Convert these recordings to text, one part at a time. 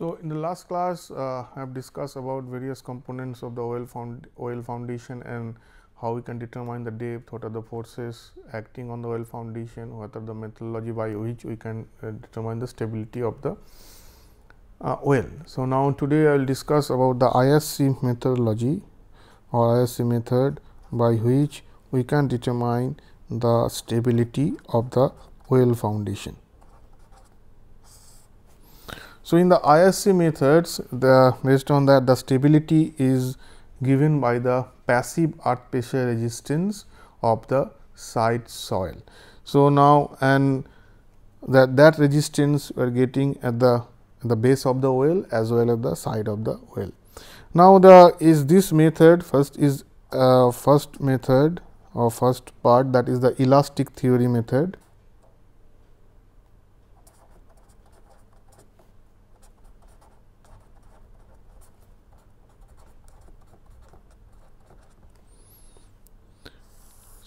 So, in the last class uh, I have discussed about various components of the oil, found oil foundation and how we can determine the depth, what are the forces acting on the oil foundation, what are the methodology by which we can uh, determine the stability of the uh, oil. So, now today I will discuss about the ISC methodology or ISC method by which we can determine the stability of the oil foundation. So, in the ISC methods, the based on that the stability is given by the passive earth pressure resistance of the site soil. So, now and that that resistance we are getting at the the base of the well as well as the side of the well. Now, the is this method first is uh, first method or first part that is the elastic theory method.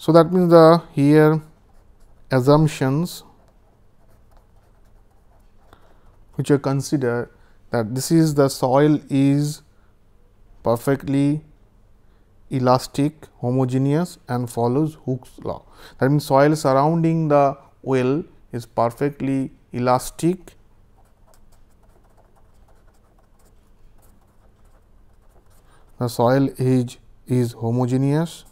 So, that means the here assumptions which are considered that this is the soil is perfectly elastic, homogeneous and follows Hooke's law. That means, soil surrounding the well is perfectly elastic, the soil is, is homogeneous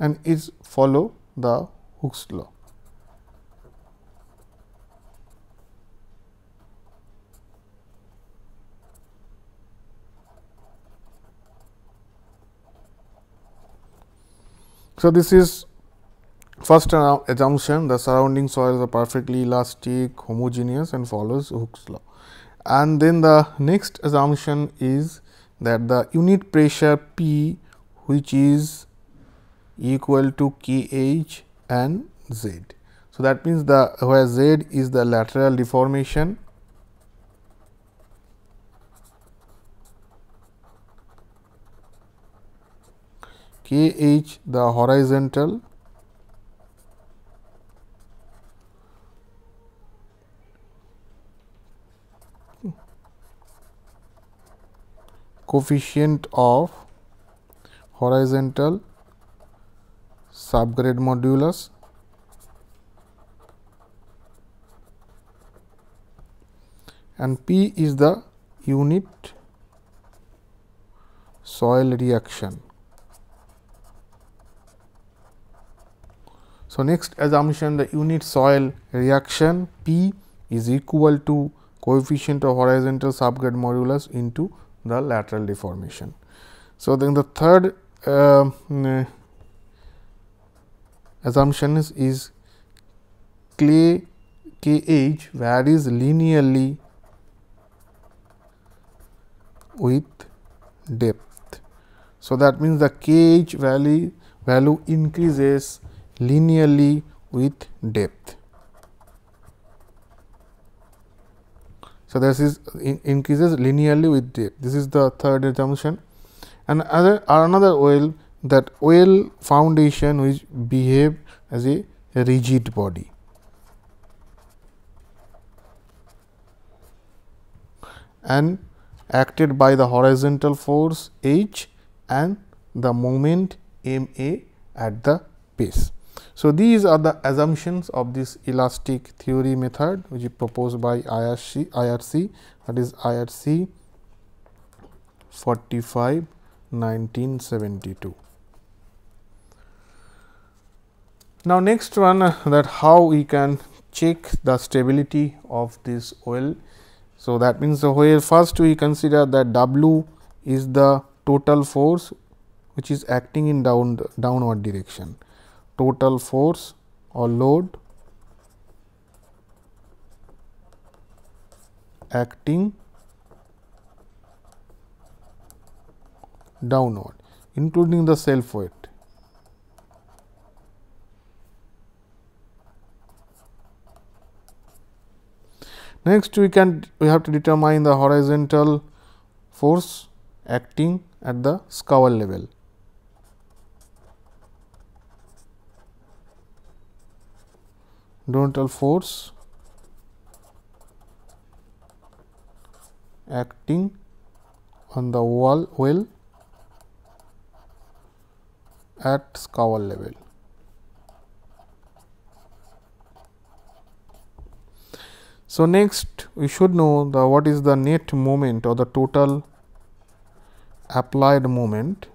and is follow the Hooke's law. So, this is first assumption the surrounding soils are perfectly elastic, homogeneous and follows Hooke's law. And then the next assumption is that the unit pressure P which is equal to kh and z. So, that means the where z is the lateral deformation kh the horizontal coefficient of horizontal subgrade modulus and P is the unit soil reaction. So, next assumption the unit soil reaction P is equal to coefficient of horizontal subgrade modulus into the lateral deformation. So, then the third uh, assumption is, is clay KH varies linearly with depth. So, that means the KH value value increases linearly with depth. So, this is in increases linearly with depth. This is the third assumption and other another oil that oil foundation which behave as a rigid body. and acted by the horizontal force H and the moment M A at the base. So, these are the assumptions of this elastic theory method which is proposed by IRC, IRC that is IRC 45 1972. Now, next one uh, that how we can check the stability of this oil. So, that means the oil first we consider that W is the total force which is acting in down downward direction. Total force or load acting downward including the self weight. Next, we can we have to determine the horizontal force acting at the scowl level. Horizontal force acting on the wall well at scowl level. So, next we should know the what is the net moment or the total applied moment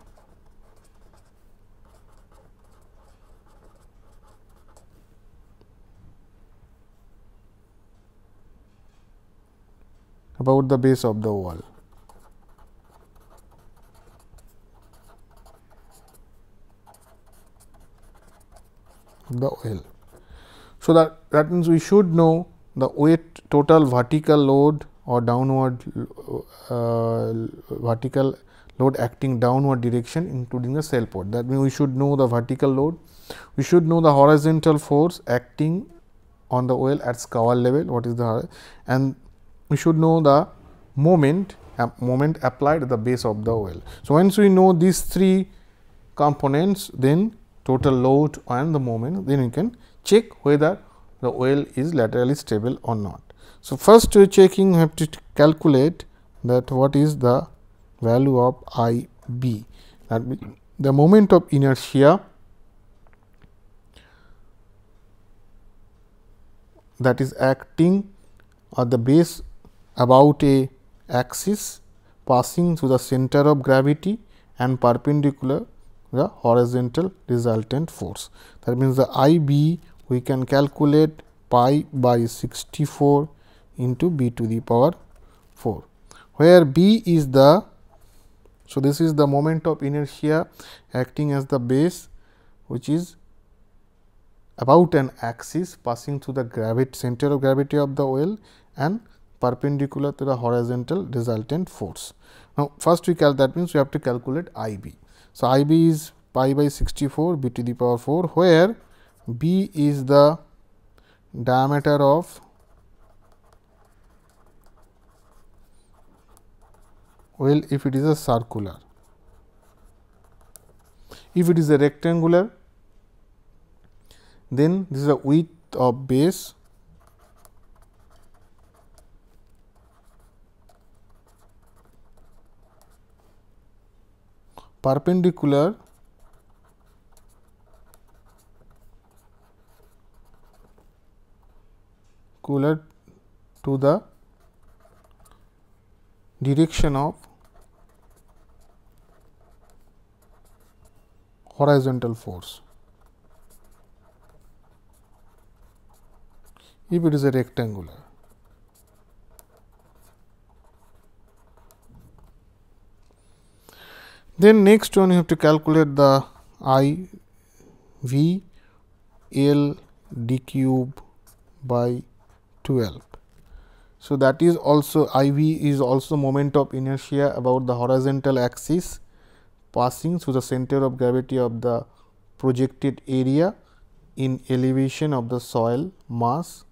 about the base of the wall. the oil. So, that, that means we should know the weight total vertical load or downward uh, vertical load acting downward direction including the cell port. That means, we should know the vertical load, we should know the horizontal force acting on the oil at scour level what is the and we should know the moment uh, moment applied at the base of the oil. So, once we know these three components then total load and the moment then we can check whether the oil is laterally stable or not. So, first we are checking we have to calculate that what is the value of I b that means the moment of inertia that is acting at the base about a axis passing through the center of gravity and perpendicular the horizontal resultant force. That means, the I b we can calculate pi by 64 into b to the power 4, where b is the so, this is the moment of inertia acting as the base which is about an axis passing through the gravity center of gravity of the oil and perpendicular to the horizontal resultant force. Now, first we cal that means we have to calculate I b. So, I b is pi by 64 b to the power 4 where B is the diameter of well if it is a circular. If it is a rectangular, then this is the width of base perpendicular cooler to the direction of horizontal force. If it is a rectangular. Then next one you have to calculate the I V L d cube by 12. So, that is also I v is also moment of inertia about the horizontal axis passing through the center of gravity of the projected area in elevation of the soil mass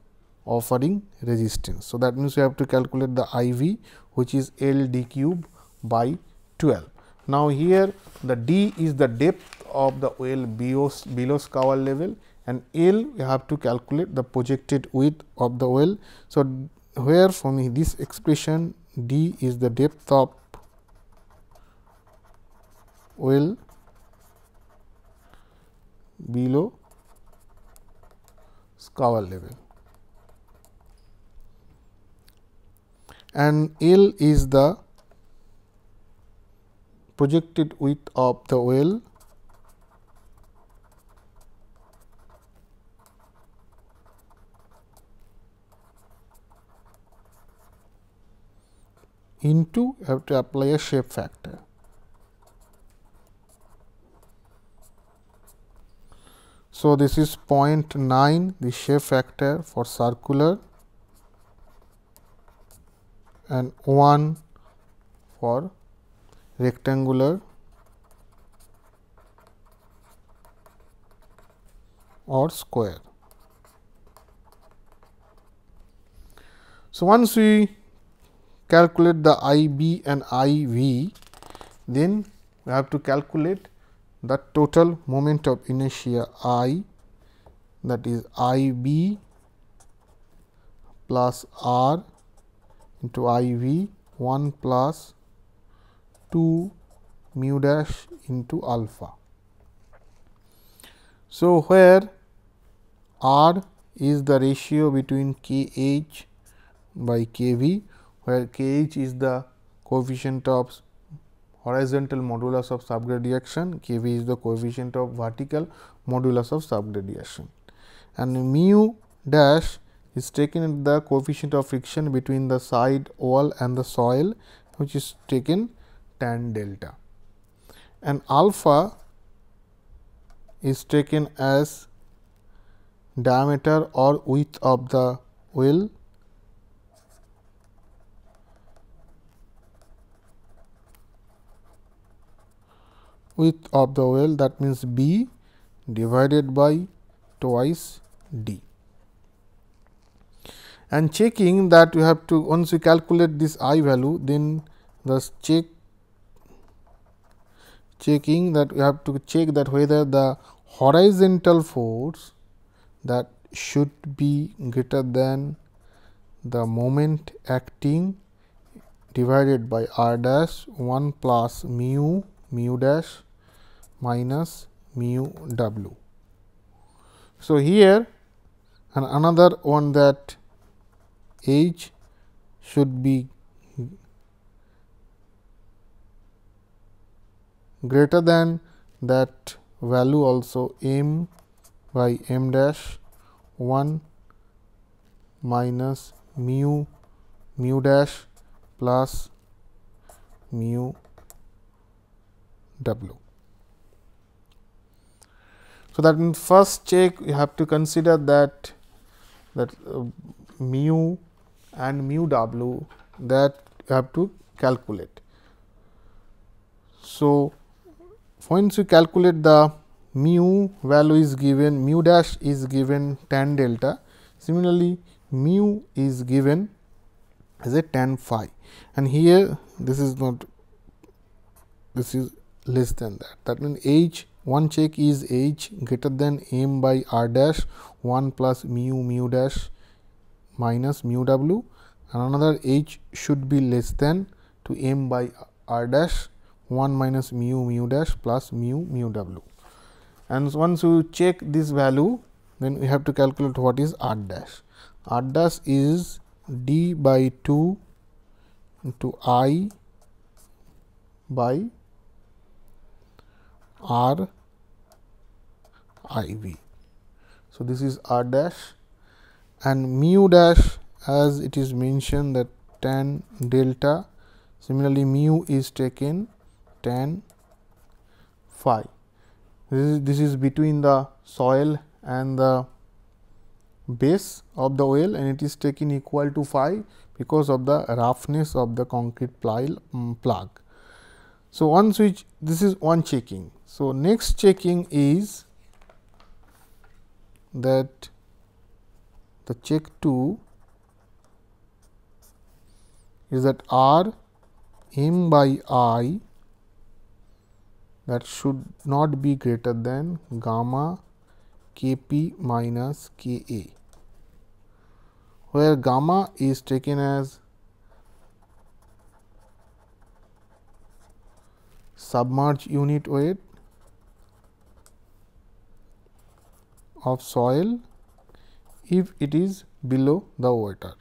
offering resistance. So, that means, we have to calculate the I v which is L d cube by 12. Now, here the d is the depth of the well below, below scour level and L we have to calculate the projected width of the well. So, where for me this expression D is the depth of well below scour level and L is the projected width of the well into I have to apply a shape factor. So, this is 0.9 the shape factor for circular and 1 for rectangular or square. So, once we calculate the I b and I v, then we have to calculate the total moment of inertia I that is I b plus r into I v 1 plus 2 mu dash into alpha. So, where r is the ratio between k h by k v where kh is the coefficient of horizontal modulus of subgradation, kv is the coefficient of vertical modulus of subgradation and mu dash is taken at the coefficient of friction between the side wall and the soil which is taken tan delta and alpha is taken as diameter or width of the well width of the well that means b divided by twice d. And checking that you have to once you calculate this i value then the check checking that you have to check that whether the horizontal force that should be greater than the moment acting divided by r dash 1 plus mu mu dash minus mu w. So, here and another one that h should be greater than that value also m by m dash 1 minus mu mu dash plus mu w. So, that in first check you have to consider that that uh, mu and mu w that you have to calculate. So, once you calculate the mu value is given mu dash is given tan delta similarly mu is given as a tan phi and here this is not this is less than that that means h one check is h greater than m by r dash 1 plus mu mu dash minus mu w and another h should be less than to m by r dash 1 minus mu mu dash plus mu mu w. And once you check this value then we have to calculate what is r dash. r dash is d by 2 into i by R I V. So, this is R dash and mu dash as it is mentioned that tan delta similarly mu is taken tan phi. This is, this is between the soil and the base of the oil and it is taken equal to phi because of the roughness of the concrete ply, um, mm, plug. So, once switch. this is one checking. So, next checking is that the check 2 is that R m by i that should not be greater than gamma k p minus k a, where gamma is taken as submerge unit weight of soil if it is below the water.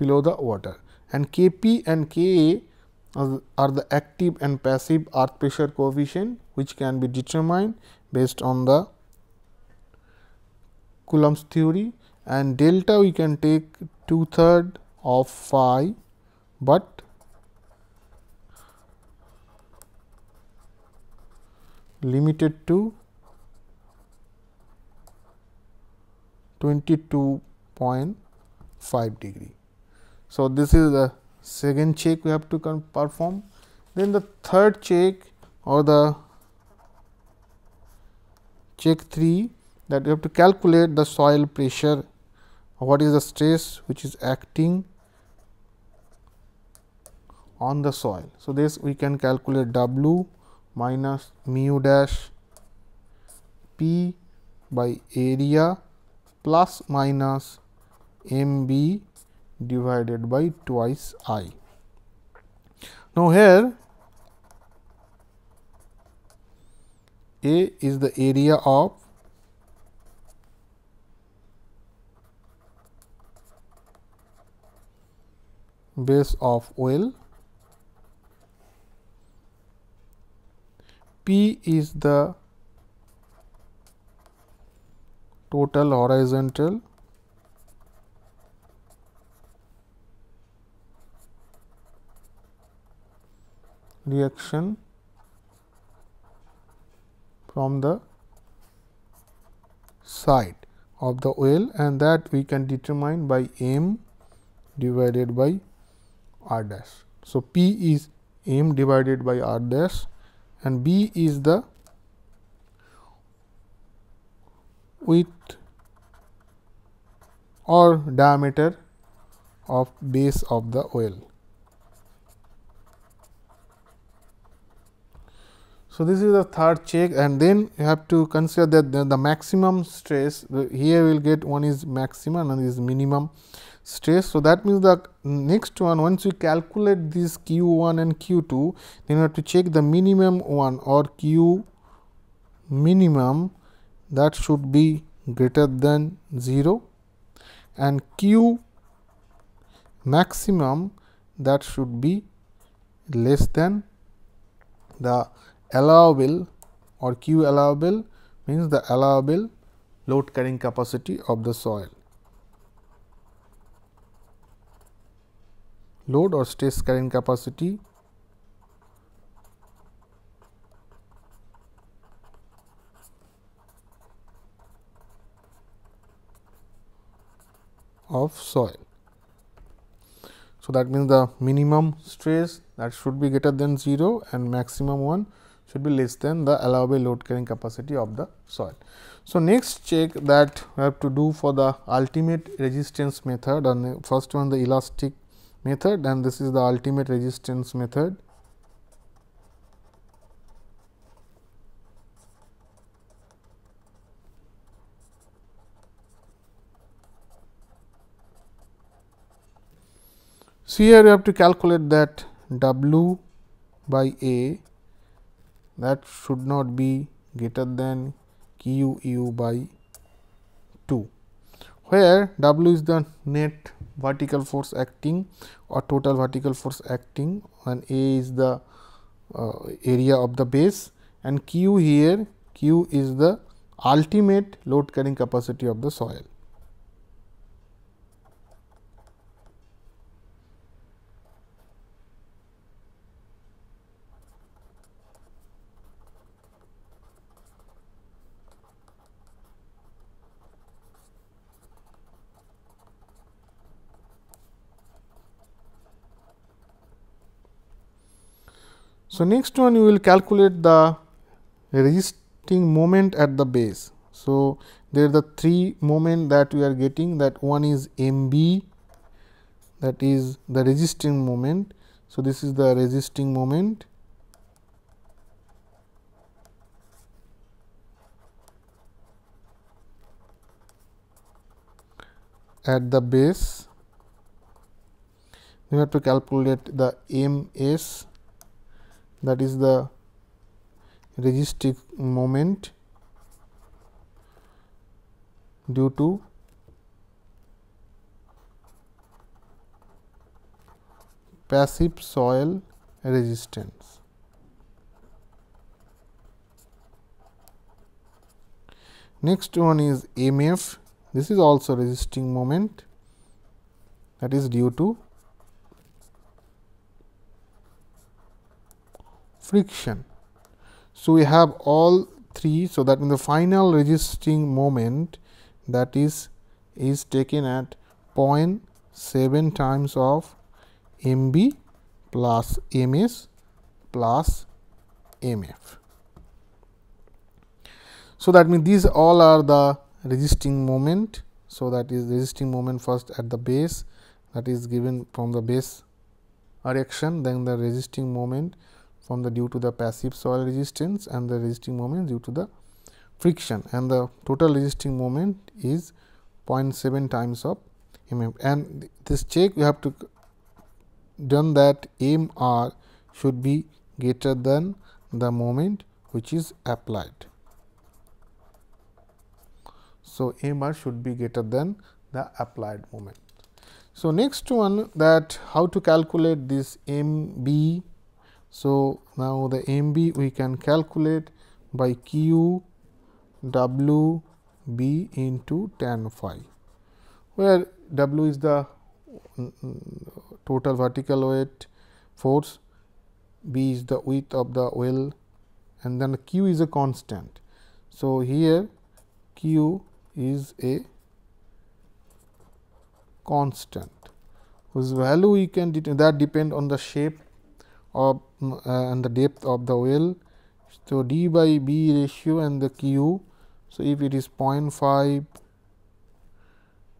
below the water and K p and K a are the active and passive earth pressure coefficient which can be determined based on the Coulomb's theory and delta we can take 2 third of phi, but limited to 22.5 degree. So, this is the second check we have to perform. Then the third check or the check 3 that you have to calculate the soil pressure, what is the stress which is acting on the soil. So, this we can calculate W minus mu dash P by area plus minus m b divided by twice i. Now, here A is the area of base of oil. P is the total horizontal reaction from the side of the oil and that we can determine by m divided by r dash. So, P is m divided by r dash and B is the width or diameter of base of the well. So, this is the third check and then you have to consider that the, the maximum stress here we will get one is maximum and is minimum stress. So, that means the next one once you calculate this q 1 and q 2 then you have to check the minimum one or q minimum that should be greater than 0 and q maximum that should be less than the allowable or q allowable means the allowable load carrying capacity of the soil. load or stress carrying capacity of soil. So, that means the minimum stress that should be greater than 0 and maximum one should be less than the allowable load carrying capacity of the soil. So, next check that we have to do for the ultimate resistance method and first one the elastic method and this is the ultimate resistance method. So, here you have to calculate that W by A that should not be greater than Q U by 2, where W is the net vertical force acting or total vertical force acting and A is the uh, area of the base and Q here Q is the ultimate load carrying capacity of the soil. So, next one you will calculate the resisting moment at the base. So, there are the three moment that we are getting that one is M B that is the resisting moment. So, this is the resisting moment at the base. We have to calculate the M S that is the resistive moment due to passive soil resistance. Next one is MF, this is also resisting moment that is due to friction. So, we have all three. So, that means the final resisting moment that is is taken at 0.7 times of MB plus MS plus MF. So, that means these all are the resisting moment. So, that is resisting moment first at the base that is given from the base direction then the resisting moment from the due to the passive soil resistance and the resisting moment due to the friction and the total resisting moment is 0.7 times of mm and this check we have to done that mr should be greater than the moment which is applied. So, mr should be greater than the applied moment. So, next one that how to calculate this m b so, now the MB we can calculate by Q W B into tan phi, where W is the mm, mm, total vertical weight force, B is the width of the well and then Q is a constant. So, here Q is a constant whose value we can that depend on the shape of mm, uh, and the depth of the well. So, d by b ratio and the q. So, if it is 0.5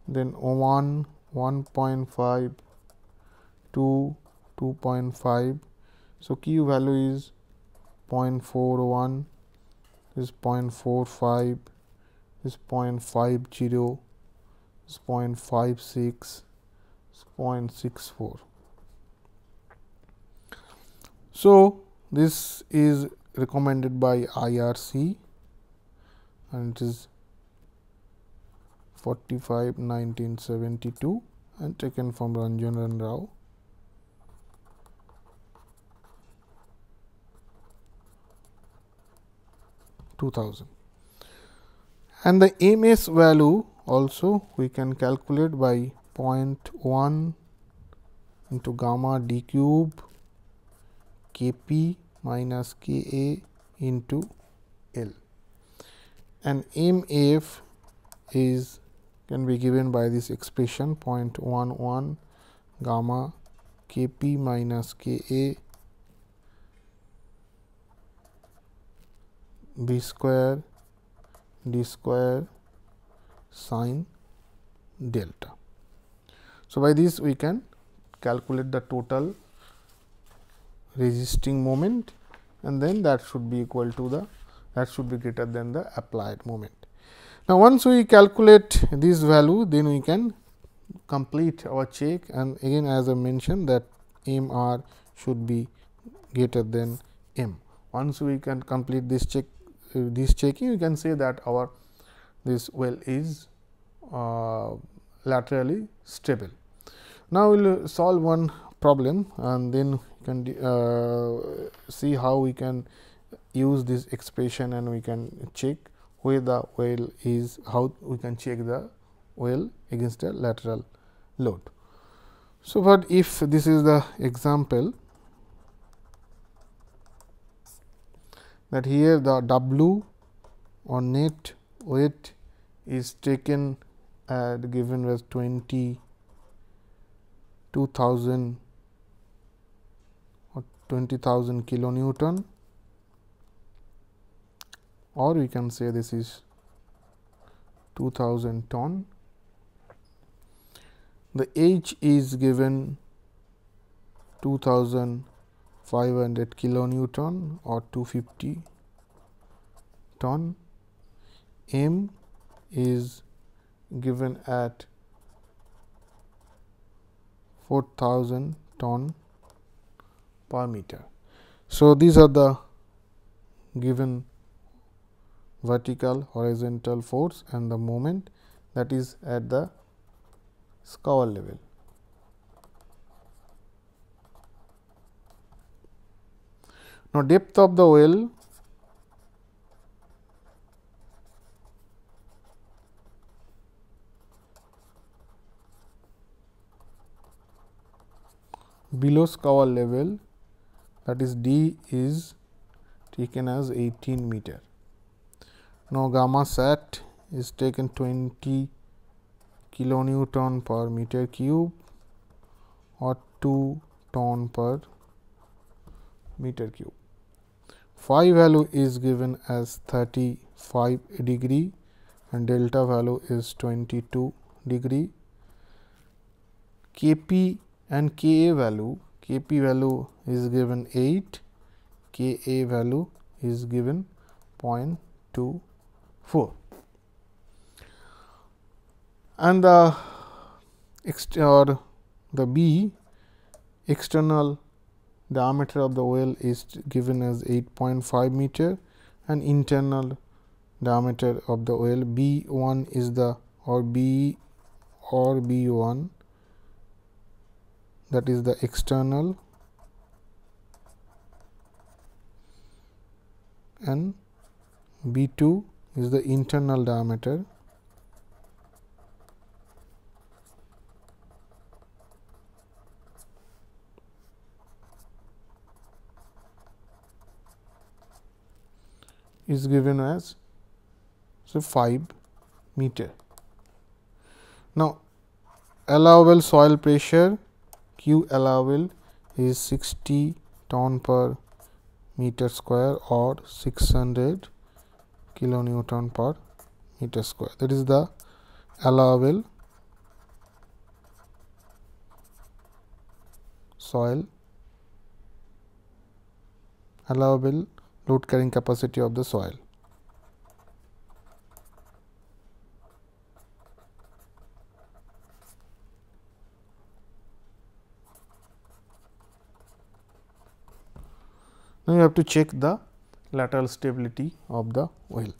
then 1, 1.5, 2, 2.5. So, q value is 0.41 is 0.45 is 0.50 is 0.56 is 0.64. So, this is recommended by IRC and it is 45 1972 and taken from Ranjan and Rao. and the MS value also we can calculate by 0.1 into gamma d cube Kp minus Ka into L and MF is can be given by this expression 0.11 gamma Kp minus Ka b square d square sine delta. So, by this we can calculate the total resisting moment and then that should be equal to the that should be greater than the applied moment. Now, once we calculate this value then we can complete our check and again as I mentioned that m r should be greater than m. Once we can complete this check uh, this checking we can say that our this well is uh, laterally stable. Now, we will solve one problem and then can uh, see how we can use this expression and we can check where the oil is how we can check the oil against the lateral load. So, but if this is the example that here the W or net weight is taken at given as 22,000 20,000 kilonewton or we can say this is 2000 ton. The H is given 2500 kilonewton or 250 ton. M is given at 4000 ton per meter. So, these are the given vertical horizontal force and the moment that is at the scour level. Now, depth of the well below scour level that is D is taken as 18 meter. Now, gamma sat is taken 20 kilonewton per meter cube or 2 ton per meter cube. Phi value is given as 35 degree and delta value is 22 degree. K p and K a value Kp value is given 8, Ka value is given 0.24. And the or the B external diameter of the well is given as 8.5 meter and internal diameter of the well B1 is the or B or B1 that is the external and B2 is the internal diameter is given as so 5 meter. Now, allowable soil pressure Q allowable is 60 ton per meter square or 600 kilonewton per meter square. That is the allowable soil allowable load carrying capacity of the soil. Now, you have to check the lateral stability of the well.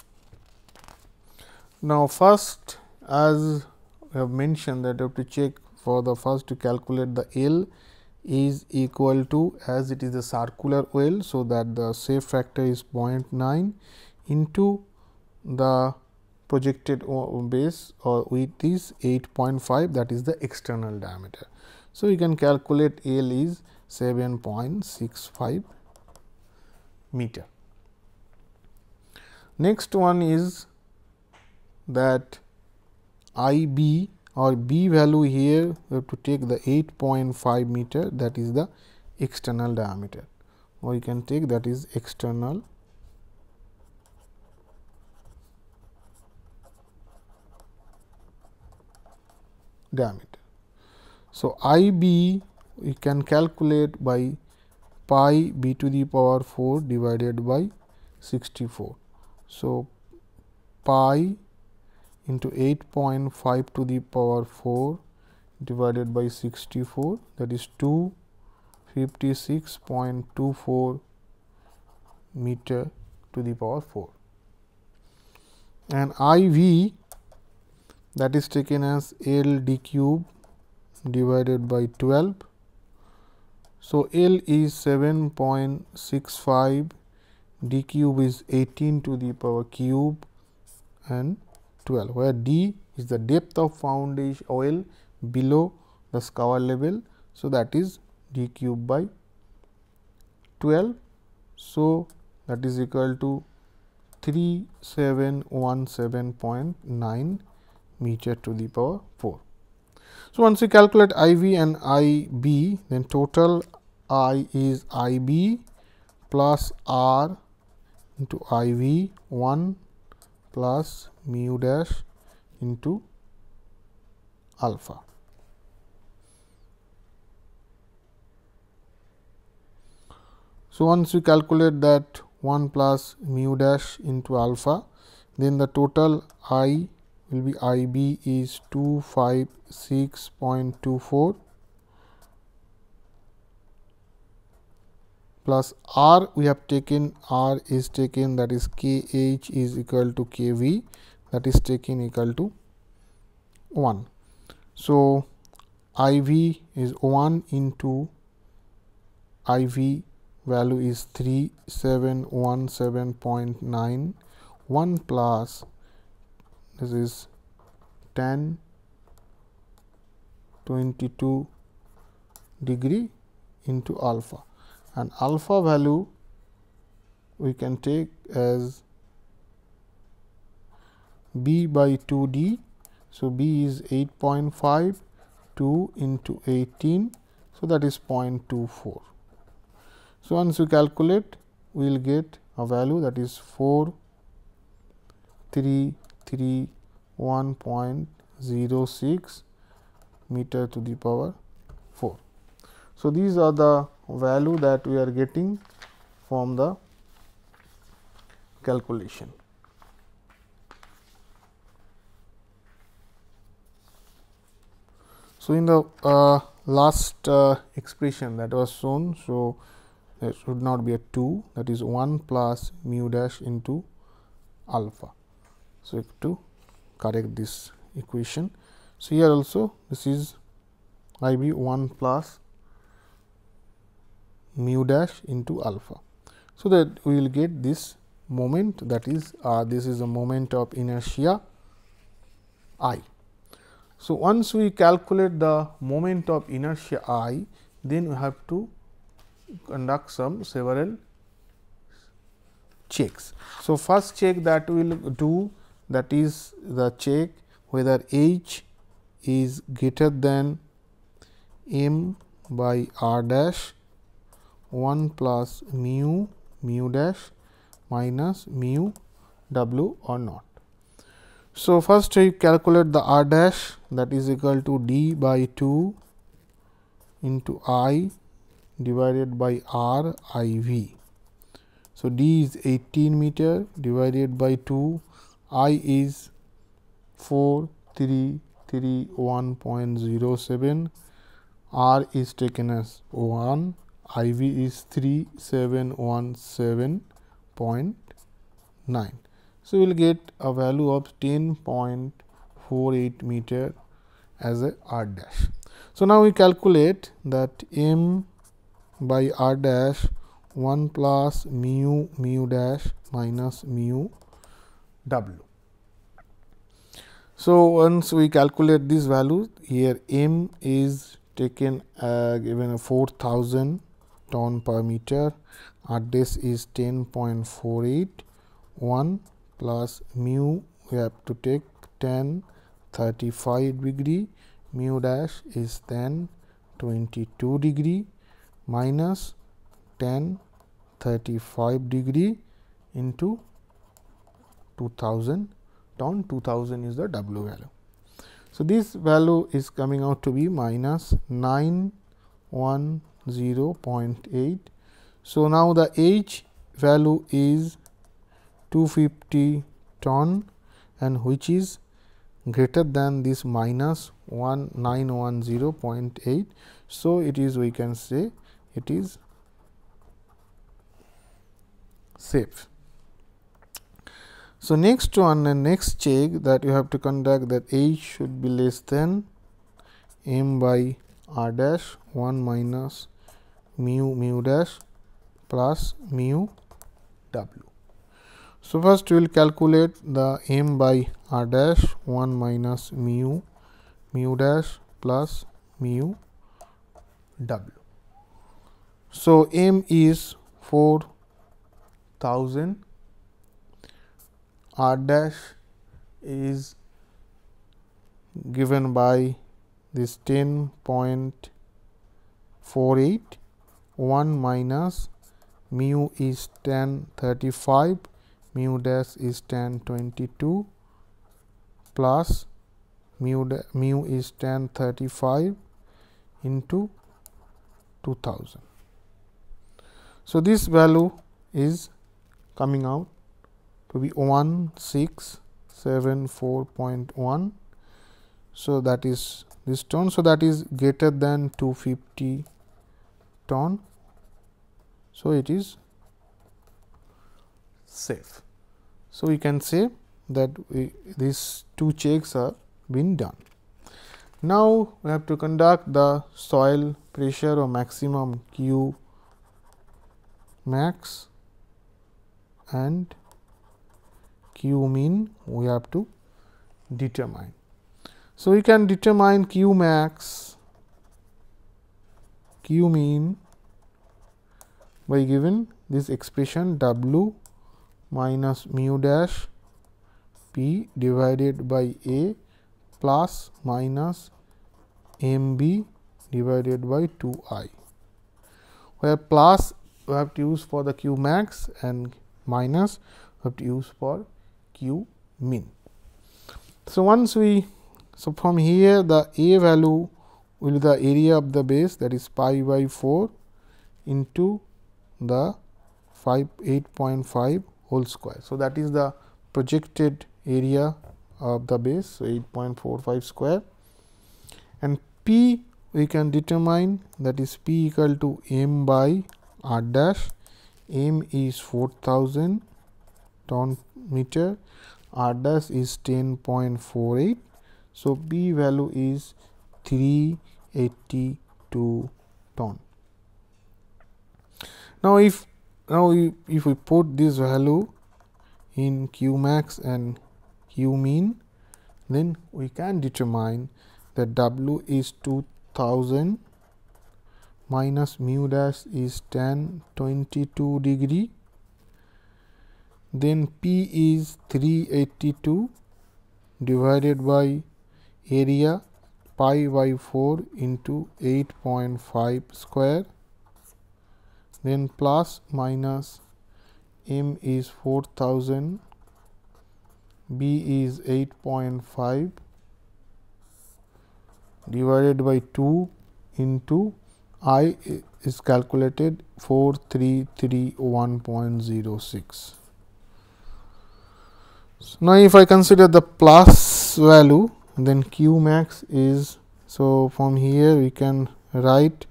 Now, first as I have mentioned that you have to check for the first to calculate the L is equal to as it is a circular well. So, that the safe factor is 0.9 into the projected base or width is 8.5 that is the external diameter. So, we can calculate L is 7.65 meter. Next one is that I b or b value here we have to take the 8.5 meter that is the external diameter or you can take that is external diameter. So, I b we can calculate by pi b to the power 4 divided by 64. So, pi into 8.5 to the power 4 divided by 64 that is 256.24 meter to the power 4 and IV that is taken as L d cube divided by 12 so, L is 7.65, d cube is 18 to the power cube and 12, where d is the depth of foundation oil below the scour level. So, that is d cube by 12. So, that is equal to 3717.9 meter to the power 4. So, once you calculate I v and I b, then total I is I b plus R into I v 1 plus mu dash into alpha. So, once you calculate that 1 plus mu dash into alpha, then the total I will be IB is 256.24 plus R we have taken R is taken that is KH is equal to KV that is taken equal to 1. So, IV is 1 into IV value is 3717.91 plus this is 10 22 degree into alpha and alpha value we can take as b by 2 d. So, b is 8.5 2 into 18. So, that is 0.24. So, once you calculate we will get a value that is 4 3 3 1.06 meter to the power 4. So, these are the value that we are getting from the calculation. So, in the uh, last uh, expression that was shown, so there should not be a 2 that is 1 plus mu dash into alpha. So, we have to correct this equation. So, here also this is I b 1 plus mu dash into alpha. So, that we will get this moment that is uh, this is a moment of inertia i. So, once we calculate the moment of inertia i, then we have to conduct some several checks. So, first check that we will do that is the check whether h is greater than m by r dash 1 plus mu mu dash minus mu w or not. So, first we calculate the r dash that is equal to d by 2 into i divided by r i v. So, d is 18 meter divided by 2 i is 4331.07 r is taken as 1 iv is 3717.9 so we will get a value of 10.48 meter as a r dash so now we calculate that m by r dash 1 plus mu mu dash minus mu W. So, once we calculate these values here M is taken uh, given a 4000 ton per meter This is 10.481 plus mu we have to take 10 35 degree mu dash is then 22 degree minus 10 35 degree into 2000 ton 2000 is the W value. So, this value is coming out to be minus 910.8. So, now the H value is 250 ton and which is greater than this minus 1910.8. So, it is we can say it is safe. So, next one and next check that you have to conduct that h should be less than m by r dash 1 minus mu mu dash plus mu w. So, first we will calculate the m by r dash 1 minus mu mu dash plus mu w. So, m is 4000 r dash is given by this 10.48 1 minus mu is 1035, 35 mu dash is 1022 22 plus mu, mu is 1035 35 into 2000. So, this value is coming out to be 1674.1 so that is this ton so that is greater than 250 ton so it is safe so we can say that we, these two checks are been done now we have to conduct the soil pressure or maximum q max and q mean we have to determine. So, we can determine q max, q mean by given this expression w minus mu dash p divided by a plus minus m b divided by 2 i, where plus we have to use for the q max and minus we have to use for you mean. So, once we so from here the a value will be the area of the base that is pi by 4 into the 5 8.5 whole square. So, that is the projected area of the base so 8.45 square and p we can determine that is p equal to m by r dash m is 4000 ton meter r dash is 10.48 so B value is 382 ton now if now we, if we put this value in q max and q mean then we can determine that w is 2000 minus mu dash is 10 22 degree then P is 382 divided by area pi by 4 into 8.5 square then plus minus m is 4000 b is 8.5 divided by 2 into i is calculated 4331.06 so, now if I consider the plus value then q max is so from here we can write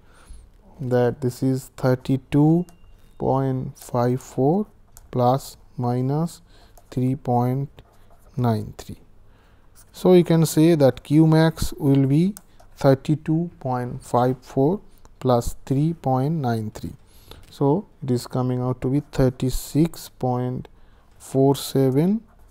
that this is 32.54 plus minus 3.93. So, you can say that q max will be 32.54 plus 3.93. So, it is coming out to be 36.47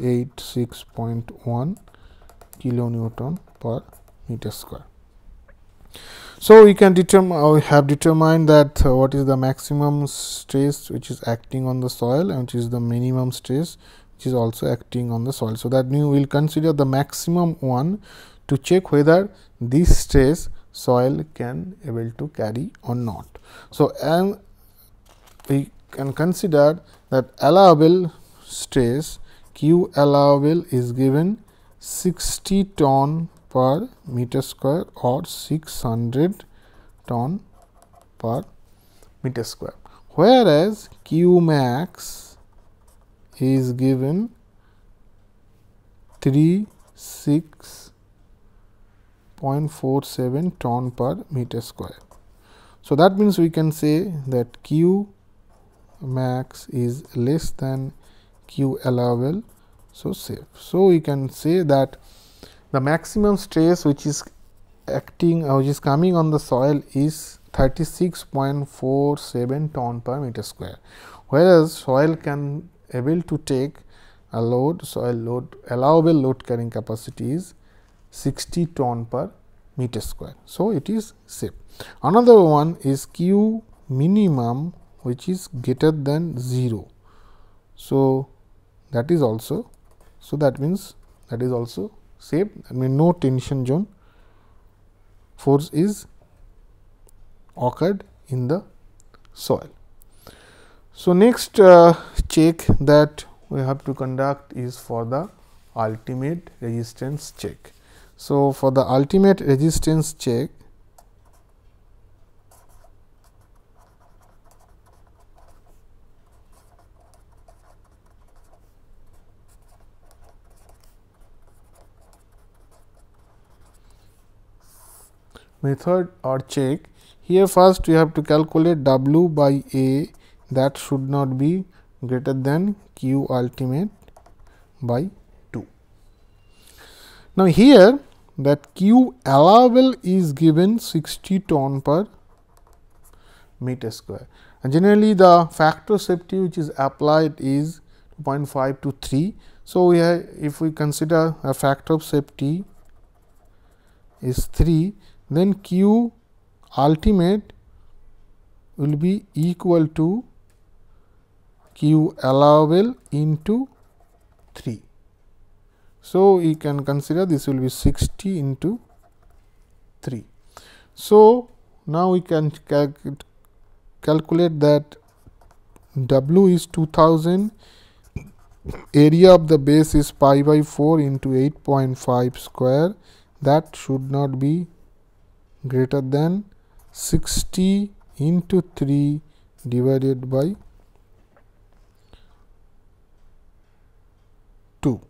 86.1 kilonewton per meter square. So, we can determine uh, we have determined that uh, what is the maximum stress which is acting on the soil and which is the minimum stress which is also acting on the soil. So, that we will consider the maximum one to check whether this stress soil can able to carry or not. So, and we can consider that allowable stress Q allowable is given 60 ton per meter square or 600 ton per meter square. Whereas, Q max is given 36.47 ton per meter square. So, that means we can say that Q max is less than q allowable so safe. So, we can say that the maximum stress which is acting uh, which is coming on the soil is 36.47 ton per meter square whereas soil can able to take a load soil load allowable load carrying capacity is 60 ton per meter square. So, it is safe. Another one is q minimum which is greater than 0. So, that is also. So, that means that is also safe. I mean no tension zone force is occurred in the soil. So, next uh, check that we have to conduct is for the ultimate resistance check. So, for the ultimate resistance check method or check here first we have to calculate W by A that should not be greater than Q ultimate by 2. Now, here that Q allowable is given 60 ton per meter square and generally the factor safety which is applied is 0.5 to 3. So, we have if we consider a factor of safety is 3 then q ultimate will be equal to q allowable into 3. So, we can consider this will be 60 into 3. So, now we can cal calculate that W is 2000, area of the base is pi by 4 into 8.5 square that should not be greater than 60 into 3 divided by 2.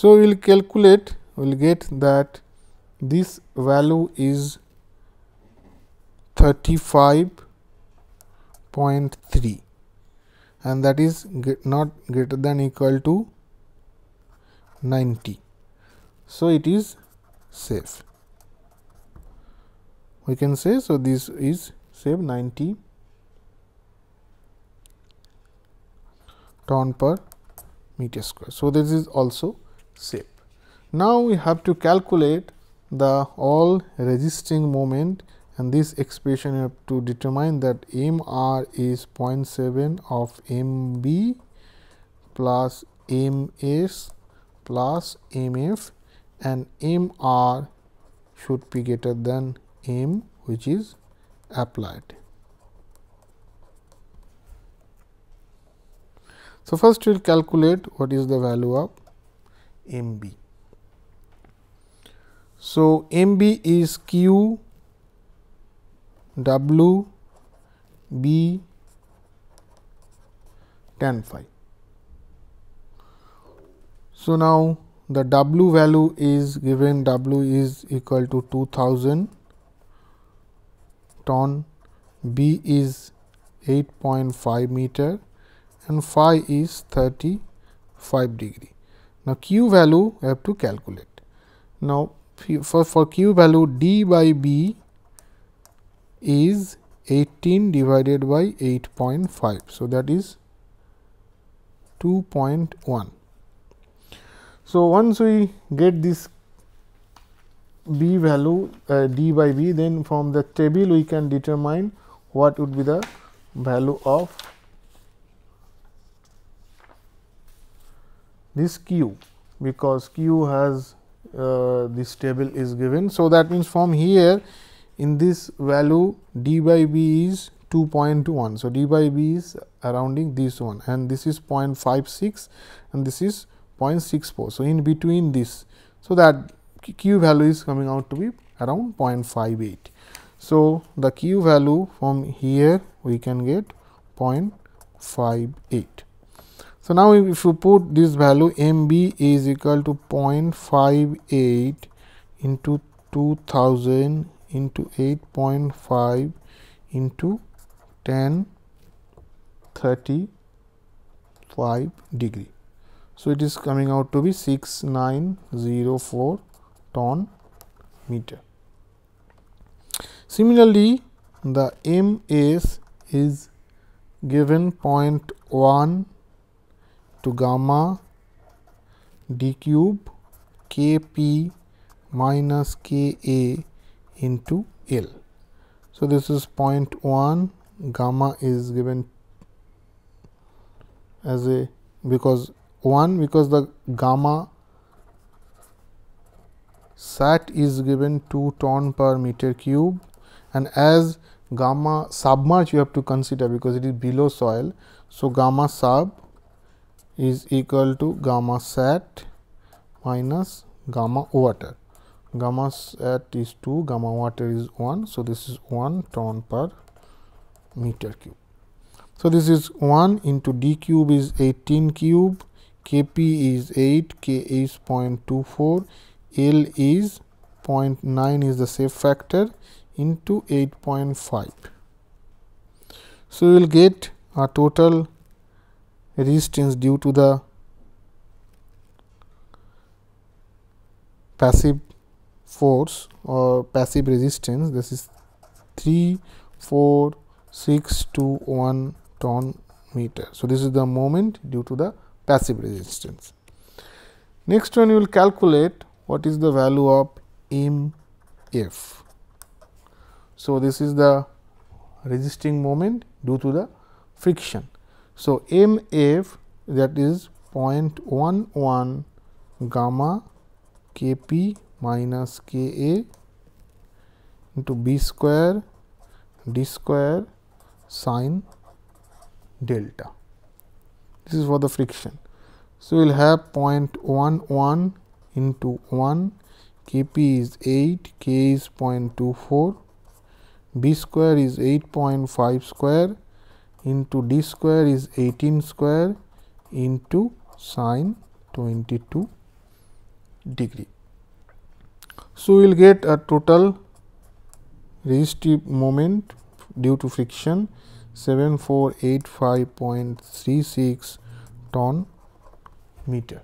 So, we will calculate we will get that this value is 35.3 and that is not greater than equal to 90. So, it is safe. We can say so this is safe 90 ton per meter square. So, this is also safe. Now, we have to calculate the all resisting moment and this expression you have to determine that m r is 0.7 of m b plus m s plus m f and m r should be greater than m which is applied. So, first we will calculate what is the value of m b. So, m b is q W B tan phi. So, now the W value is given W is equal to 2000 ton, B is 8.5 meter and phi is 35 degree. Now, Q value I have to calculate. Now, for, for Q value D by B is 18 divided by 8.5. So, that is 2.1. So, once we get this b value uh, d by b then from the table we can determine what would be the value of this q because q has uh, this table is given. So, that means from here in this value d by b is 2.1. So, d by b is surrounding this one and this is 0.56 and this is 0.64. So, in between this. So, that q value is coming out to be around 0.58. So, the q value from here we can get 0.58. So, now if you put this value m b is equal to 0.58 into 2000 into 8.5 into 10 35 degree. So, it is coming out to be 6904 ton meter. Similarly, the MS is given 0.1 to gamma d cube kp minus ka into L. So, this is 0.1 gamma is given as a because 1 because the gamma sat is given 2 ton per meter cube and as gamma submerge you have to consider because it is below soil. So, gamma sub is equal to gamma sat minus gamma water gamma at is 2 gamma water is 1. So, this is 1 ton per meter cube. So, this is 1 into d cube is 18 cube, k p is 8, k is 0.24, l is 0.9 is the safe factor into 8.5. So, we will get a total resistance due to the passive force or passive resistance this is 3 4 6 to 1 ton meter. So, this is the moment due to the passive resistance. Next one we will calculate what is the value of m f. So, this is the resisting moment due to the friction. So, m f that is 0.11 gamma k p minus k a into b square d square sine delta. This is for the friction. So, we will have 0.11 into 1 k p is 8 k is 0.24 b square is 8.5 square into d square is 18 square into sine 22 degree. So, we will get a total resistive moment due to friction 7485.36 ton meter.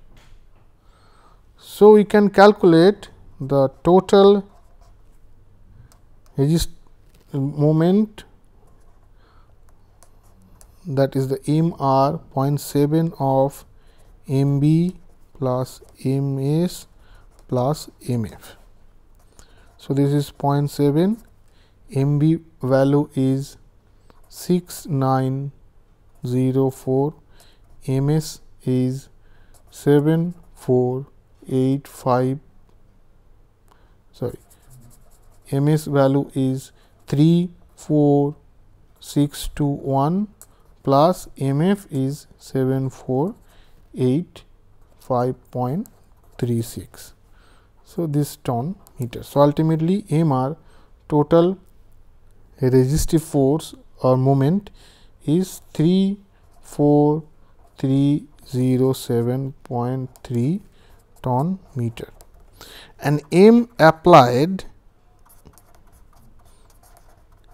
So, we can calculate the total resist moment that is the m r 0.7 of m b plus m s plus m f. So, this is 0.7 MB value is 6904 MS is 7485 sorry MS value is 34621 plus MF is 7485.36. So, this tone meter. So, ultimately MR total resistive force or moment is 34307.3 ton meter and M applied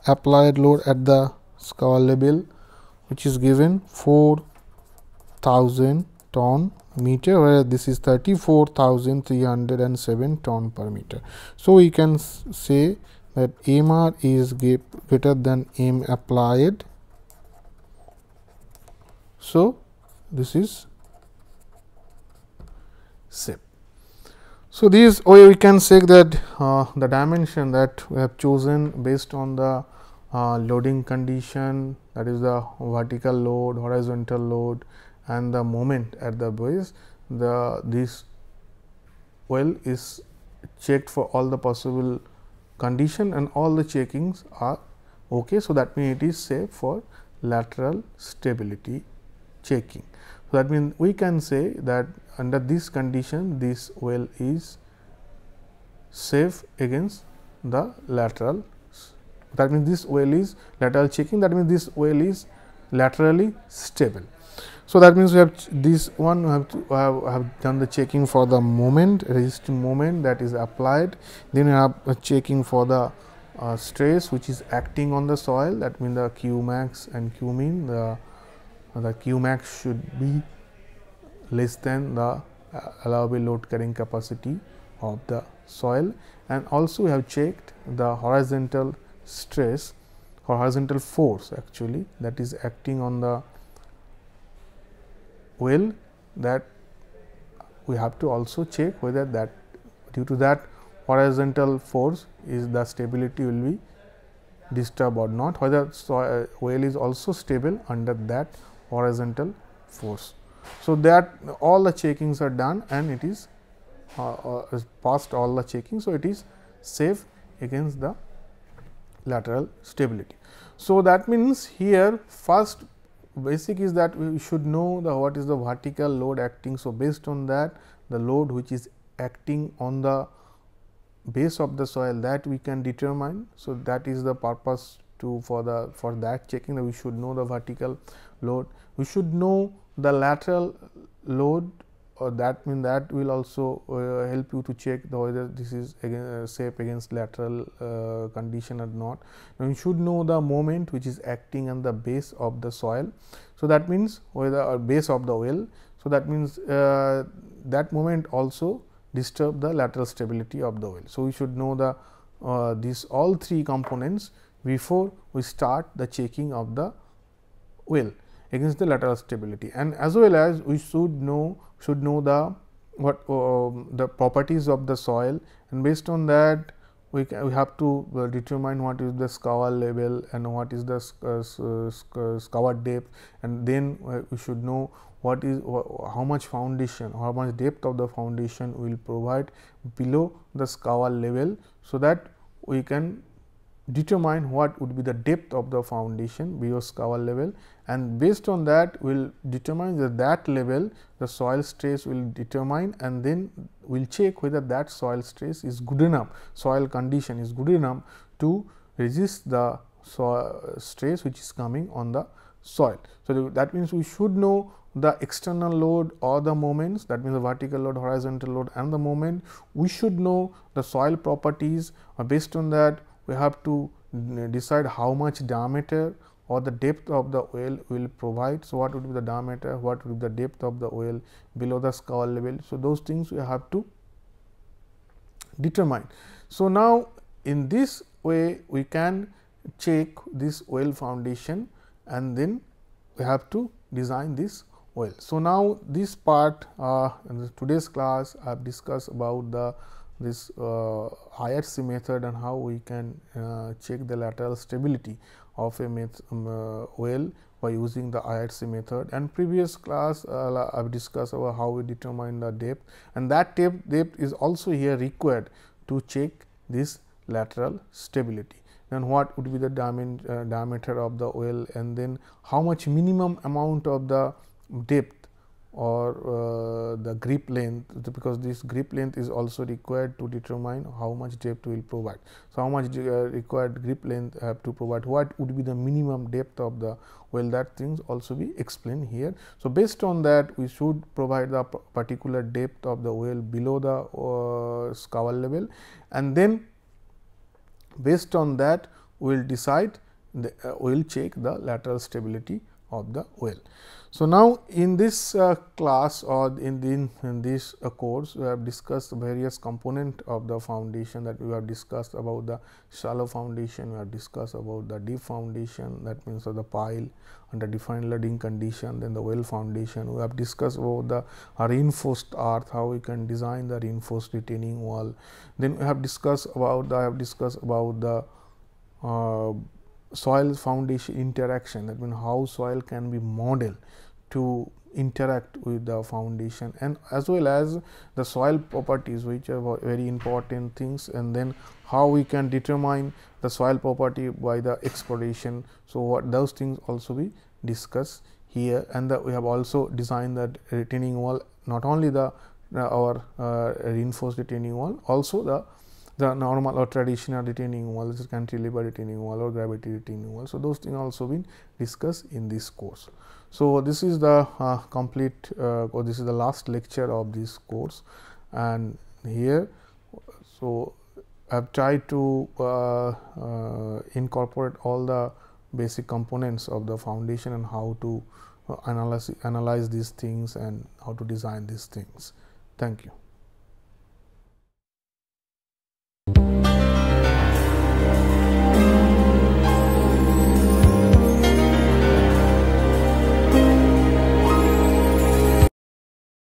applied load at the scour level which is given 4000 ton meter where this is 34,307 ton per meter. So, we can say that MR is greater than M applied. So, this is SIP. So, this way we can say that uh, the dimension that we have chosen based on the uh, loading condition that is the vertical load, horizontal load, and the moment at the base the this well is checked for all the possible condition and all the checkings are okay. So, that means it is safe for lateral stability checking. So, that means we can say that under this condition this well is safe against the lateral that means this well is lateral checking that means this well is laterally stable. So, that means we have this one we have, to, have, have done the checking for the moment resistive moment that is applied then we have checking for the uh, stress which is acting on the soil that means the Q max and Q min the, the Q max should be less than the uh, allowable load carrying capacity of the soil and also we have checked the horizontal stress horizontal force actually that is acting on the well that we have to also check whether that due to that horizontal force is the stability will be disturbed or not whether soil uh, well is also stable under that horizontal force. So, that all the checkings are done and it is uh, uh, passed all the checking. So, it is safe against the lateral stability. So, that means here first basic is that we should know the what is the vertical load acting. So, based on that the load which is acting on the base of the soil that we can determine. So, that is the purpose to for the for that checking that we should know the vertical load. We should know the lateral load or that mean that will also uh, help you to check whether this is again, uh, safe against lateral uh, condition or not. Now, you should know the moment which is acting on the base of the soil. So, that means whether or base of the well. So, that means uh, that moment also disturb the lateral stability of the well. So, we should know the uh, these all three components before we start the checking of the well against the lateral stability and as well as we should know should know the what uh, um, the properties of the soil and based on that we, can, we have to uh, determine what is the scour level and what is the uh, uh, scour depth and then uh, we should know what is how much foundation how much depth of the foundation will provide below the scour level. So, that we can determine what would be the depth of the foundation Bios cover level and based on that we will determine that that level the soil stress will determine and then we will check whether that soil stress is good enough soil condition is good enough to resist the soil stress which is coming on the soil. So, that means we should know the external load or the moments that means the vertical load, horizontal load and the moment. We should know the soil properties uh, based on that we have to decide how much diameter or the depth of the oil will provide. So, what would be the diameter, what would be the depth of the oil below the scour level. So, those things we have to determine. So, now in this way we can check this oil foundation and then we have to design this oil. So, now this part uh, in today's class I have discussed about the this uh, IRC method and how we can uh, check the lateral stability of a um, uh, well by using the IRC method and previous class uh, I have discussed about how we determine the depth and that depth, depth is also here required to check this lateral stability. Then what would be the uh, diameter of the well and then how much minimum amount of the depth or uh, the grip length because this grip length is also required to determine how much depth we will provide. So, how much uh, required grip length have to provide what would be the minimum depth of the well that things also be explained here. So, based on that we should provide the particular depth of the well below the uh, scour level and then based on that we will decide the, uh, we will check the lateral stability of the well. So, now in this uh, class or in, the, in this uh, course, we have discussed various component of the foundation that we have discussed about the shallow foundation, we have discussed about the deep foundation that means of the pile under defined loading condition, then the well foundation. We have discussed about the uh, reinforced earth, how we can design the reinforced retaining wall. Then we have discussed about the, I have discussed about the uh, soil foundation interaction that means how soil can be modeled to interact with the foundation and as well as the soil properties which are very important things and then how we can determine the soil property by the exploration. So, what those things also we discuss here and we have also designed the retaining wall not only the uh, our uh, reinforced retaining wall also the the normal or traditional retaining wall, which is cantilever retaining wall or gravity retaining wall. So, those things also been discussed in this course. So, this is the uh, complete uh, or this is the last lecture of this course and here. So, I have tried to uh, uh, incorporate all the basic components of the foundation and how to uh, analyze, analyze these things and how to design these things. Thank you.